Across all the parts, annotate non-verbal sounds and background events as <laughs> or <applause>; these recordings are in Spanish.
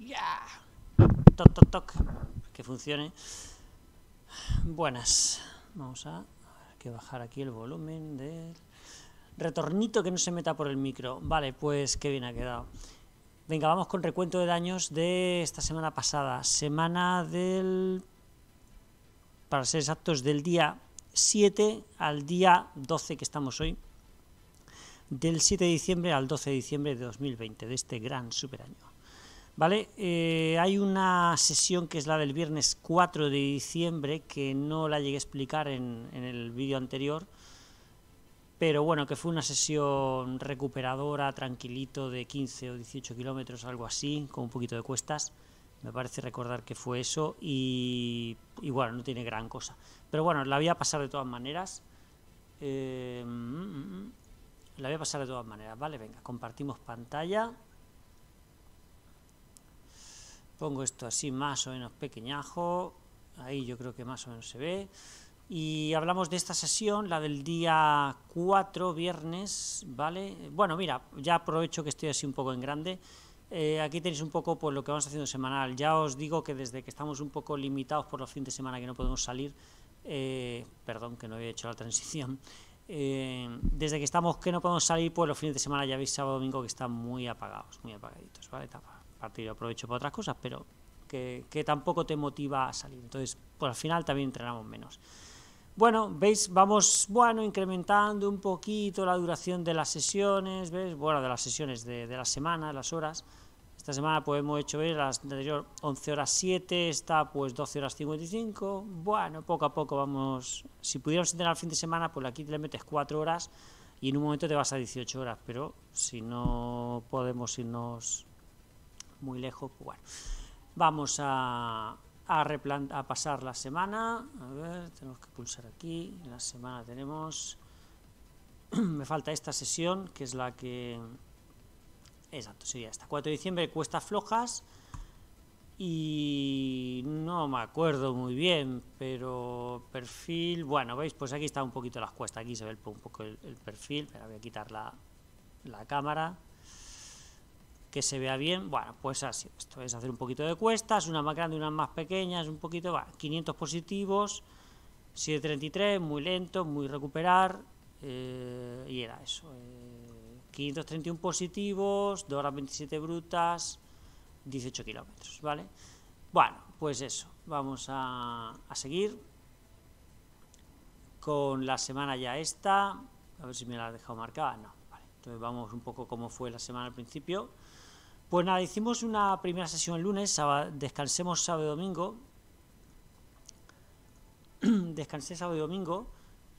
Ya, Toc, toc, toc. Que funcione. Buenas. Vamos a... que bajar aquí el volumen del... Retornito que no se meta por el micro. Vale, pues qué bien ha quedado. Venga, vamos con recuento de daños de esta semana pasada. Semana del... Para ser exactos, del día 7 al día 12 que estamos hoy. Del 7 de diciembre al 12 de diciembre de 2020, de este gran super año. ¿Vale? Eh, hay una sesión que es la del viernes 4 de diciembre que no la llegué a explicar en, en el vídeo anterior, pero bueno, que fue una sesión recuperadora, tranquilito, de 15 o 18 kilómetros, algo así, con un poquito de cuestas. Me parece recordar que fue eso y, y bueno, no tiene gran cosa. Pero bueno, la voy a pasar de todas maneras. Eh, mm, mm, mm. la voy a pasar de todas maneras, ¿vale? Venga, compartimos pantalla pongo esto así más o menos pequeñajo, ahí yo creo que más o menos se ve, y hablamos de esta sesión, la del día 4, viernes, ¿vale? Bueno, mira, ya aprovecho que estoy así un poco en grande, eh, aquí tenéis un poco pues, lo que vamos haciendo semanal, ya os digo que desde que estamos un poco limitados por los fines de semana que no podemos salir, eh, perdón que no había hecho la transición, <laughs> eh, desde que estamos que no podemos salir, pues los fines de semana ya veis sábado domingo que están muy apagados, muy apagaditos, ¿vale? partido aprovecho para otras cosas, pero que, tampoco te motiva a salir. Entonces, pues al final también entrenamos menos. Bueno, veis, vamos, bueno, incrementando un poquito la duración de las sesiones, ¿ves? Bueno, de las sesiones de, de la semana, las horas. Esta semana pues hemos hecho, ver Las anterior 11 horas 7, está pues 12 horas 55. Bueno, poco a poco vamos... Si pudiéramos entrenar el fin de semana, pues aquí te le metes 4 horas y en un momento te vas a 18 horas, pero si no podemos irnos muy lejos, pues bueno. Vamos a, a, a pasar la semana, a ver, tenemos que pulsar aquí, la semana tenemos, <clears throat> me falta esta sesión, que es la que, exacto, sería esta, 4 de diciembre, cuestas flojas, y no me acuerdo muy bien, pero perfil, bueno, veis, pues aquí está un poquito las cuestas, aquí se ve un poco el, perfil, pero voy a quitar la, la cámara, que se vea bien, bueno, pues así, esto es hacer un poquito de cuestas, una más grandes, una más pequeña es un poquito, va, 500 positivos, 733, muy lento, muy recuperar, eh, y era eso, 531 eh, positivos, 2 horas 27 brutas, 18 kilómetros, ¿vale? Bueno, pues eso, vamos a, a seguir con la semana ya esta, a ver si me la he dejado marcada, no, vale, entonces vamos un poco como fue la semana al principio, pues nada, hicimos una primera sesión el lunes, descansemos sábado y domingo. <clears throat> Descansé sábado y domingo.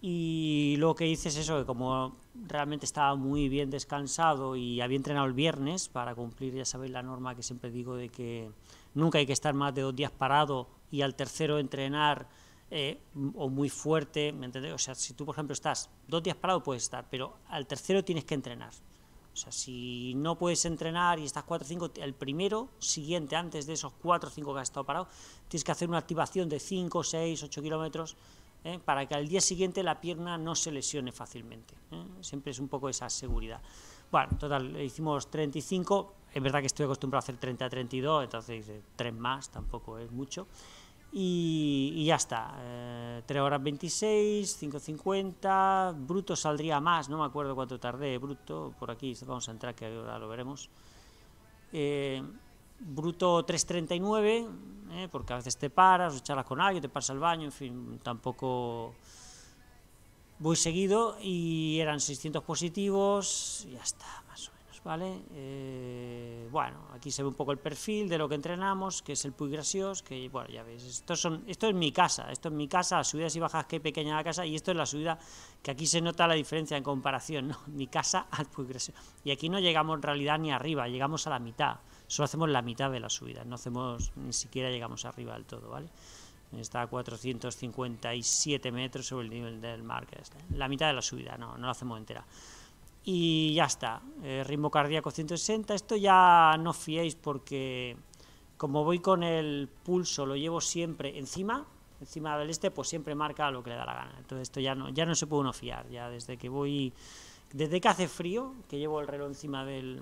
Y lo que hice es eso, que como realmente estaba muy bien descansado y había entrenado el viernes para cumplir, ya sabéis, la norma que siempre digo de que nunca hay que estar más de dos días parado y al tercero entrenar eh, o muy fuerte, ¿me entendéis? O sea, si tú, por ejemplo, estás dos días parado, puedes estar, pero al tercero tienes que entrenar. O sea, si no puedes entrenar y estás 4 o 5, el primero siguiente, antes de esos 4 o 5 que has estado parado, tienes que hacer una activación de 5, 6, 8 kilómetros ¿eh? para que al día siguiente la pierna no se lesione fácilmente. ¿eh? Siempre es un poco esa seguridad. Bueno, total, hicimos 35. Es verdad que estoy acostumbrado a hacer 30 a 32, entonces 3 más tampoco es mucho y, ya está. 3 eh, horas 26, 5.50, bruto saldría más, no me acuerdo cuánto tardé, bruto, por aquí vamos a entrar que ahora lo veremos. Eh, bruto 3.39, eh, porque a veces te paras, o con alguien, te pasas al baño, en fin, tampoco voy seguido y eran 600 positivos y ya está, más o menos. ¿vale? Eh, bueno, aquí se ve un poco el perfil de lo que entrenamos, que es el Puy que, bueno, ya veis, esto, son, esto es mi casa, esto es mi casa, las subidas y bajas que pequeña la casa, y esto es la subida, que aquí se nota la diferencia en comparación, ¿no? Mi casa al Puy Y aquí no llegamos en realidad ni arriba, llegamos a la mitad, solo hacemos la mitad de la subida, no hacemos, ni siquiera llegamos arriba del todo, ¿vale? Está a 457 metros sobre el nivel del mar, la mitad de la subida, no, no la hacemos entera y ya está. Eh, ritmo cardíaco 160. Esto ya no fiéis porque como voy con el pulso, lo llevo siempre encima, encima del este, pues siempre marca lo que le da la gana. Entonces esto ya no, ya no se puede uno fiar. Ya desde que voy, desde que hace frío, que llevo el reloj encima de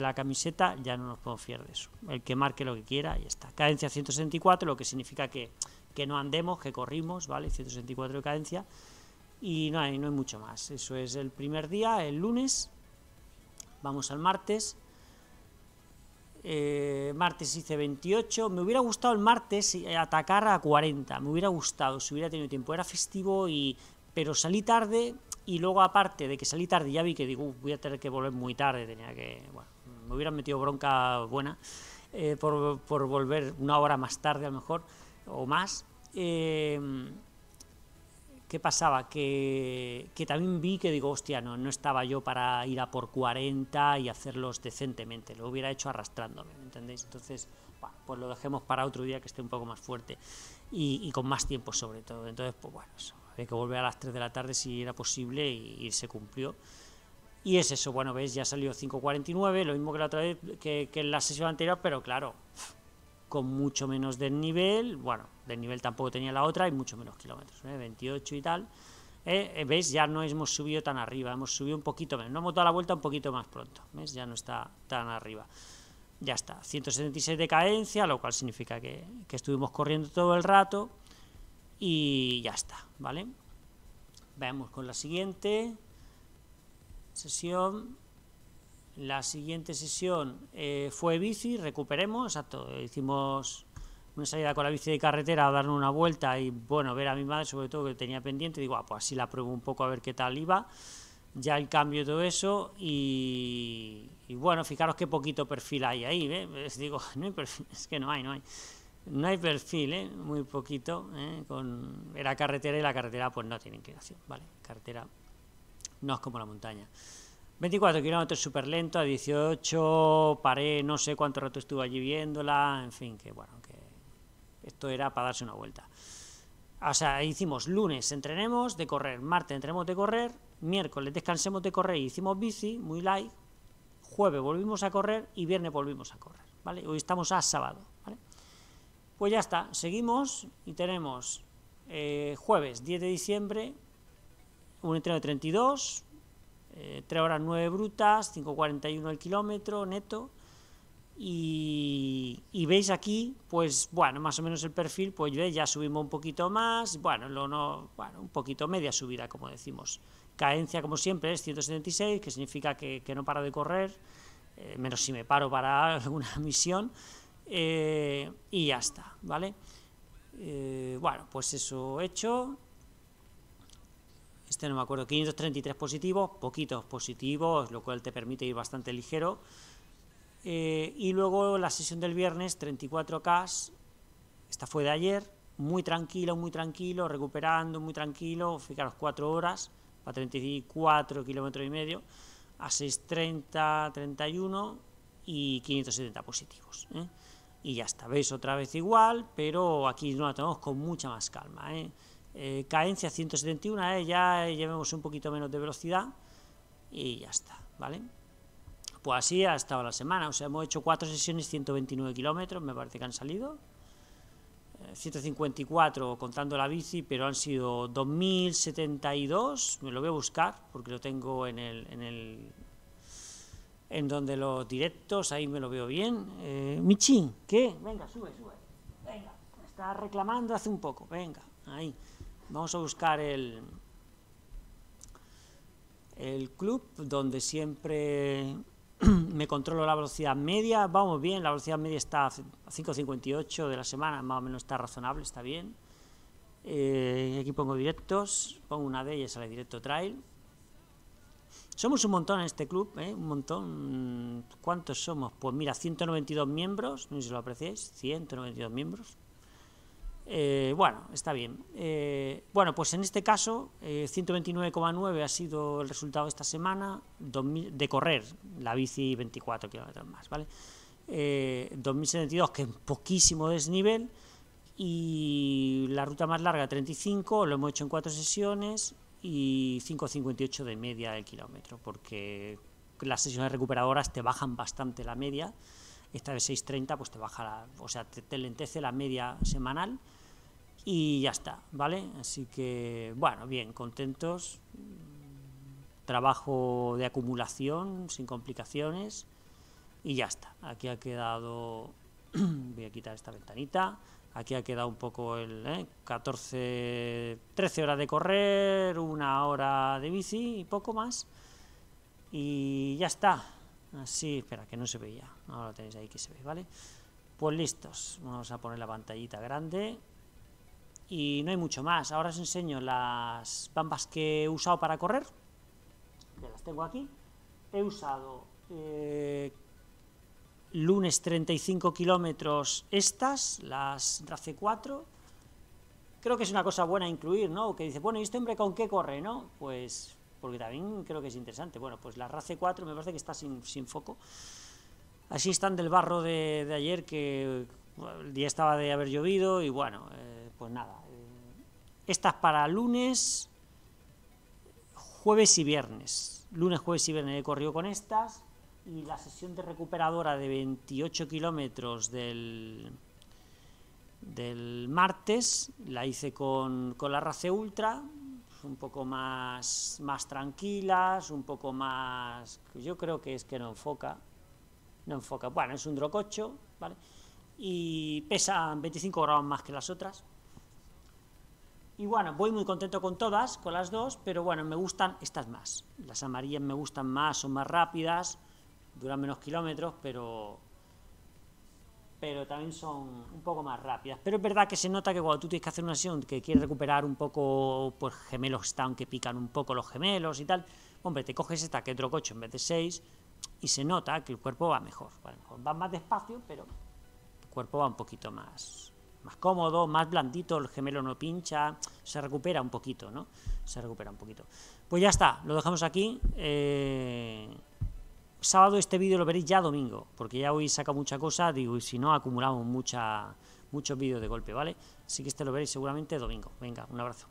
la camiseta, ya no nos puedo fiar de eso. El que marque lo que quiera, y está. Cadencia 164, lo que significa que, que no andemos, que corrimos, ¿vale? 164 de cadencia. Y no no hay mucho más. Eso es el primer día, el lunes. Vamos al martes. Eh, martes hice 28. Me hubiera gustado el martes atacar a 40. Me hubiera gustado, si hubiera tenido tiempo. Era festivo y... Pero salí tarde y luego aparte de que salí tarde ya vi que digo, voy a tener que volver muy tarde. Tenía que... Bueno, me hubieran metido bronca buena eh, por, volver una hora más tarde a lo mejor o más. Eh, ¿Qué pasaba? Que, que, también vi que digo, hostia, no, no estaba yo para ir a por 40 y hacerlos decentemente, lo hubiera hecho arrastrándome, entendéis? Entonces, pues lo dejemos para otro día que esté un poco más fuerte y, con más tiempo sobre todo. Entonces, pues bueno, eso, había que volver a las 3 de la tarde si era posible y, se cumplió. Y es eso, bueno, ves, ya salió 5.49, lo mismo que la otra vez, que, que en la sesión anterior, pero claro, con mucho menos desnivel, bueno, desnivel tampoco tenía la otra y mucho menos kilómetros, 28 ¿eh? y tal. ¿eh? Eh, ¿Veis? Ya no hemos subido tan arriba, hemos subido un poquito menos, no hemos dado la vuelta un poquito más pronto, Ya no está tan arriba. Ya está, 176 de cadencia, lo cual significa que, que estuvimos corriendo todo el rato y ya está, ¿vale? Veamos con la siguiente sesión. La siguiente sesión eh, fue bici, recuperemos, exacto, hicimos una salida con la bici de carretera a darle una vuelta y bueno, ver a mi madre sobre todo que tenía pendiente, digo, ah, pues así la pruebo un poco a ver qué tal iba, ya el cambio y todo eso y, bueno, fijaros qué poquito perfil hay ahí, ¿eh? digo, <laughs> no hay perfil, <laughs> es que no hay, no hay. No hay perfil, ¿eh? muy poquito. Con... Era carretera y la carretera pues no tiene inclinación. Vale, carretera no es como la montaña. 24 kilómetros súper lento, a 18 paré, no sé cuánto rato estuve allí viéndola, en fin, que bueno, que esto era para darse una vuelta. O sea, hicimos lunes entrenemos de correr, martes entrenemos de correr, miércoles descansemos de correr y hicimos bici, muy light, jueves volvimos a correr y viernes volvimos a correr, ¿vale? Hoy estamos a sábado, ¿vale? Pues ya está, seguimos y tenemos eh, jueves 10 de diciembre un entreno de 32, 3 eh, horas 9 brutas, 5.41 el kilómetro neto. Y, veis aquí, pues bueno, más o menos el perfil, pues ya subimos un poquito más, bueno, un poquito media subida, como decimos. Cadencia, como siempre, es 176, que significa que, no paro de correr, eh, menos si me paro para <laughs> alguna misión, eh, y ya está, ¿vale? bueno, pues eso hecho, este no me acuerdo, 533 positivos, poquitos positivos, lo cual te permite ir bastante ligero. Eh, y luego la sesión del viernes, 34K, esta fue de ayer, muy tranquilo, muy tranquilo, recuperando, muy tranquilo, fijaros, 4 horas, para 34 kilómetros y medio, a 630, 31 y 570 positivos. ¿eh? Y ya está, veis otra vez igual, pero aquí no la tenemos con mucha más calma. ¿eh? Eh, cadencia 171, ya llevemos un poquito menos de velocidad y ya está, ¿vale? Pues así ha estado la semana, o sea, hemos hecho cuatro sesiones, 129 kilómetros, me parece que han salido. 154 eh, contando la bici, pero han sido 2072, me lo voy a buscar porque lo tengo en el, en en donde los directos, ahí me lo veo bien. Eh, ¿qué? Venga, sube, sube. Venga, está reclamando hace un poco, venga, ahí. Vamos a buscar el, el club donde siempre <clears throat> me controlo la velocidad media. Vamos bien, la velocidad media está a 5.58 de la semana, más o menos está razonable, está bien. Eh, aquí pongo directos, pongo una de ellas a la directo trail. Somos un montón en este club, ¿eh? un montón. ¿Cuántos somos? Pues mira, 192 miembros, no sé si lo apreciáis, 192 miembros. Eh, bueno, está bien. Eh, bueno, pues en este caso, 129,9 eh, ha sido el resultado esta semana de correr la bici 24 kilómetros más, ¿vale? 2072, que es poquísimo desnivel, y la ruta más larga, 35, lo hemos hecho en cuatro sesiones y 5,58 de media del kilómetro, porque las sesiones recuperadoras te bajan bastante la media esta de 6.30 pues te baja, o sea, te, lentece la media semanal y ya está, ¿vale? Así que, bueno, bien, contentos, trabajo de acumulación sin complicaciones y ya está. Aquí ha quedado, <clears throat> voy a quitar esta ventanita, aquí ha quedado un poco el 14, ¿eh? 13 horas de correr, una hora de bici y poco más y ya está. Así, ah, espera, que no se veía. Ahora lo tenéis ahí que se ve, ¿vale? Pues listos. Vamos a poner la pantallita grande. Y no hay mucho más. Ahora os enseño las bambas que he usado para correr. Que las tengo aquí. He usado eh, lunes 35 kilómetros estas, las RACE 4 creo que es una cosa buena incluir, ¿no? Que dice, bueno, ¿y este hombre con qué corre, no? Pues porque también creo que es interesante. Bueno, pues la RACE 4 me parece que está sin, foco. Así están del barro de, ayer, que el día estaba de haber llovido y bueno, eh, pues nada. Eh, estas para lunes, jueves y viernes. Lunes, jueves y viernes he corrido con estas y la sesión de recuperadora de 28 kilómetros del, del martes la hice con, con la RACE Ultra, un poco más, más tranquilas, un poco más... Yo creo que es que no enfoca. No enfoca. Bueno, es un drococho, ¿vale? Y pesan 25 gramos más que las otras. Y bueno, voy muy contento con todas, con las dos, pero bueno, me gustan estas más. Las amarillas me gustan más, son más rápidas, duran menos kilómetros, pero pero también son un poco más rápidas. Pero es verdad que se nota que cuando tú tienes que hacer una sesión que quieres recuperar un poco, pues gemelos que están, que pican un poco los gemelos y tal, hombre, te coges esta que otro coche en vez de 6 y se nota que el cuerpo va mejor, va más despacio, pero el cuerpo va un poquito más, más cómodo, más blandito, el gemelo no pincha, se recupera un poquito, ¿no? Se recupera un poquito. Pues ya está, lo dejamos aquí. Eh sábado este vídeo lo veréis ya domingo, porque ya hoy saca mucha cosa, digo, y si no, acumulamos mucha, muchos vídeos de golpe, ¿vale? Así que este lo veréis seguramente domingo. Venga, un abrazo.